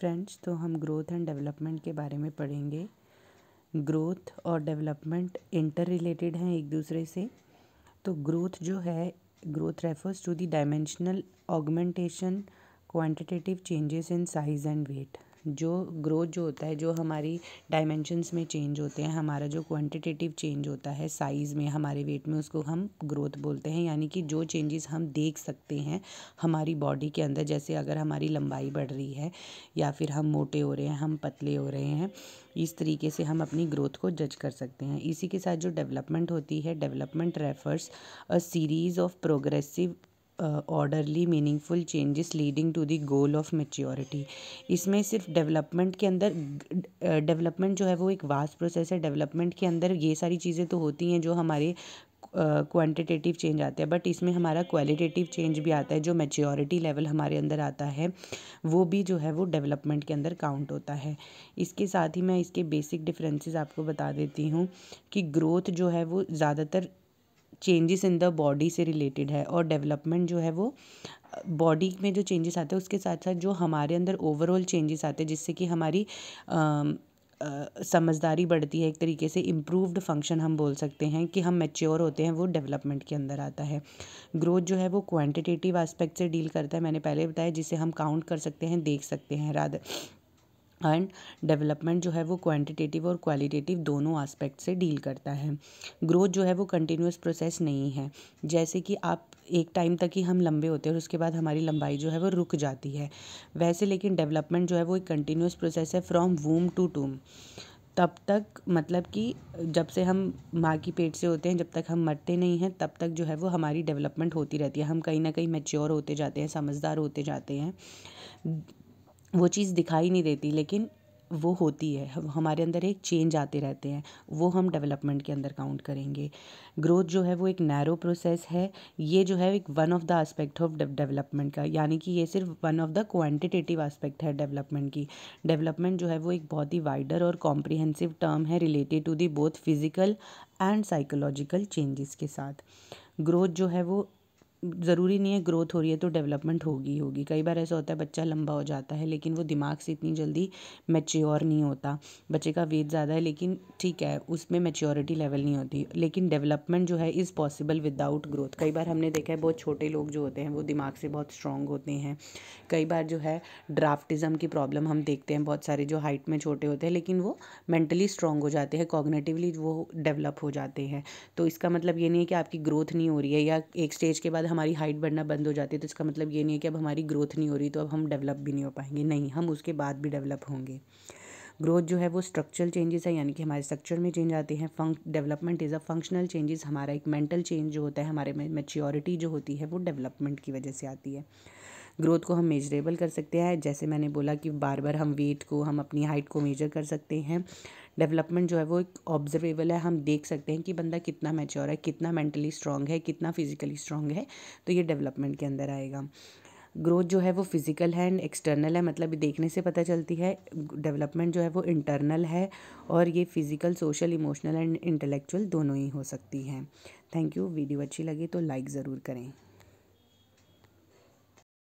friends तो हम growth and development के बारे में पढ़ेंगे ग्रोथ और डेवलपमेंट इंटर रिलेटेड हैं एक दूसरे से तो ग्रोथ जो है growth refers to the dimensional augmentation quantitative changes in size and weight जो ग्रोथ जो होता है जो हमारी डायमेंशंस में चेंज होते हैं हमारा जो क्वांटिटेटिव चेंज होता है साइज़ में हमारे वेट में उसको हम ग्रोथ बोलते हैं यानी कि जो चेंजेस हम देख सकते हैं हमारी बॉडी के अंदर जैसे अगर हमारी लंबाई बढ़ रही है या फिर हम मोटे हो रहे हैं हम पतले हो रहे हैं इस तरीके से हम अपनी ग्रोथ को जज कर सकते हैं इसी के साथ जो डेवलपमेंट होती है development refers a series of progressive orderly meaningful changes leading to the goal of maturity इसमें सिर्फ डेवलपमेंट के अंदर डेवलपमेंट uh, जो है वो एक वास्ट प्रोसेस है डेवलपमेंट के अंदर ये सारी चीज़ें तो होती हैं जो हमारे क्वांटिटेटिव uh, चेंज आते हैं बट इसमें हमारा क्वालिटेटिव चेंज भी आता है जो मेच्योरिटी लेवल हमारे अंदर आता है वो भी जो है वो डेवलपमेंट के अंदर काउंट होता है इसके साथ ही मैं इसके बेसिक डिफरेंसेस आपको बता देती हूँ कि ग्रोथ जो है वो ज़्यादातर चेंजेस इन द बॉडी से रिलेटेड है और डेवलपमेंट जो है वो बॉडी में जो चेंजेस आते हैं उसके साथ साथ जो हमारे अंदर ओवरऑल चेंजेस आते हैं जिससे कि हमारी आ, समझदारी बढ़ती है एक तरीके से इम्प्रूवड फंक्शन हम बोल सकते हैं कि हम मेच्योर होते हैं वो डेवलपमेंट के अंदर आता है ग्रोथ जो है वो क्वांटिटेटिव एस्पेक्ट से डील करता है मैंने पहले बताया जिसे हम काउंट कर सकते हैं देख सकते हैं राधा एंड डेवलपमेंट जो है वो क्वांटिटेटिव और क्वालिटेटिव दोनों आस्पेक्ट से डील करता है ग्रोथ जो है वो कंटिन्यूस प्रोसेस नहीं है जैसे कि आप एक टाइम तक ही हम लंबे होते हैं और उसके बाद हमारी लंबाई जो है वो रुक जाती है वैसे लेकिन डेवलपमेंट जो है वो एक कंटिन्यूस प्रोसेस है फ्रॉम वूम टू टूम तब तक मतलब कि जब से हम माँ की पेट से होते हैं जब तक हम मरते नहीं हैं तब तक जो है वो हमारी डेवलपमेंट होती रहती है हम कहीं ना कहीं मेच्योर होते जाते हैं समझदार होते जाते हैं वो चीज़ दिखाई नहीं देती लेकिन वो होती है हम हमारे अंदर एक चेंज आते रहते हैं वो हम डेवलपमेंट के अंदर काउंट करेंगे ग्रोथ जो है वो एक नैरो प्रोसेस है ये जो है एक one of the aspect of development का यानी कि ये सिर्फ one of the quantitative aspect है डेवलपमेंट की डेवलपमेंट जो है वो एक बहुत ही वाइडर और कॉम्प्रिहेंसिव टर्म है related to the both physical and psychological changes के साथ ग्रोथ जो है वो ज़रूरी नहीं है ग्रोथ हो रही है तो डेवलपमेंट होगी होगी कई बार ऐसा होता है बच्चा लंबा हो जाता है लेकिन वो दिमाग से इतनी जल्दी मैच्योर नहीं होता बच्चे का वेट ज़्यादा है लेकिन ठीक है उसमें मैच्योरिटी लेवल नहीं होती लेकिन डेवलपमेंट जो है इज़ पॉसिबल विदाउट ग्रोथ कई बार हमने देखा है बहुत छोटे लोग जो होते हैं वो दिमाग से बहुत स्ट्रॉन्ग होते हैं कई बार जो है ड्राफ्टिज़म की प्रॉब्लम हम देखते हैं बहुत सारे जो हाइट में छोटे होते हैं लेकिन वो मेंटली स्ट्रॉन्ग हो जाते हैं कॉग्नेटिवली वो डेवलप हो जाते हैं तो इसका मतलब ये नहीं है कि आपकी ग्रोथ नहीं हो रही है या एक स्टेज के बाद हमारी हाइट बढ़ना बंद हो जाती है तो इसका मतलब ये नहीं है कि अब हमारी ग्रोथ नहीं हो रही तो अब हम डेवलप भी नहीं हो पाएंगे नहीं हम उसके बाद भी डेवलप होंगे ग्रोथ जो है वो स्ट्रक्चरल चेंजेस है यानी कि हमारे स्ट्रक्चर में चेंज आते हैं फंक development is a functional changes हमारा एक मेंटल चेंज जो होता है हमारे में मेच्योरिटी जो होती है वो डेवलपमेंट की वजह से आती है ग्रोथ को हम मेजरेबल कर सकते हैं जैसे मैंने बोला कि बार बार हम वेट को हम अपनी हाइट को मेजर कर सकते हैं डेवलपमेंट जो है वो एक ऑब्जर्वेबल है हम देख सकते हैं कि बंदा कितना मेच्योर है कितना मेंटली स्ट्रांग है कितना फिजिकली स्ट्रांग है तो ये डेवलपमेंट के अंदर आएगा ग्रोथ जो है वो फिज़िकल है एंड एक्सटर्नल है मतलब देखने से पता चलती है डेवलपमेंट जो है वो इंटरनल है और ये physical social emotional and intellectual दोनों ही हो सकती हैं थैंक यू वीडियो अच्छी लगी तो लाइक ज़रूर करें